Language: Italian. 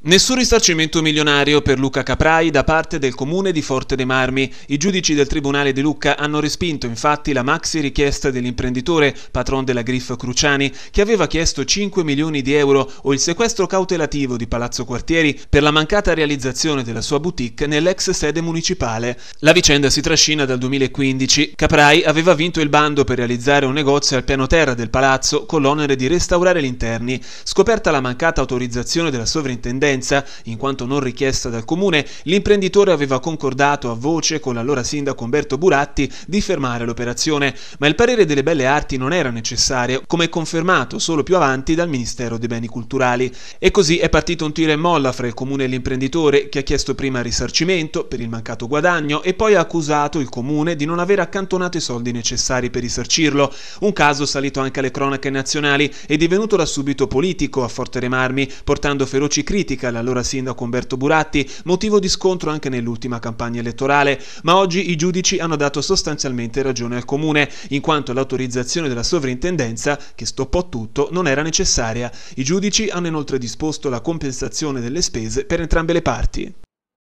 Nessun risarcimento milionario per Luca Caprai da parte del comune di Forte dei Marmi. I giudici del Tribunale di Lucca hanno respinto infatti la maxi richiesta dell'imprenditore, patron della Griff Cruciani, che aveva chiesto 5 milioni di euro o il sequestro cautelativo di Palazzo Quartieri per la mancata realizzazione della sua boutique nell'ex sede municipale. La vicenda si trascina dal 2015. Caprai aveva vinto il bando per realizzare un negozio al piano terra del palazzo con l'onere di restaurare gli interni. Scoperta la mancata autorizzazione della sovrintendenza, precedenza, in quanto non richiesta dal comune, l'imprenditore aveva concordato a voce con l'allora sindaco Umberto Buratti di fermare l'operazione, ma il parere delle belle arti non era necessario, come confermato solo più avanti dal Ministero dei Beni Culturali. E così è partito un tiro e molla fra il comune e l'imprenditore, che ha chiesto prima risarcimento per il mancato guadagno e poi ha accusato il comune di non aver accantonato i soldi necessari per risarcirlo, un caso salito anche alle cronache nazionali e divenuto da subito politico a forte remarmi, portando feroci critiche critica l'allora sindaco Umberto Buratti, motivo di scontro anche nell'ultima campagna elettorale, ma oggi i giudici hanno dato sostanzialmente ragione al comune, in quanto l'autorizzazione della sovrintendenza, che stoppò tutto, non era necessaria. I giudici hanno inoltre disposto la compensazione delle spese per entrambe le parti.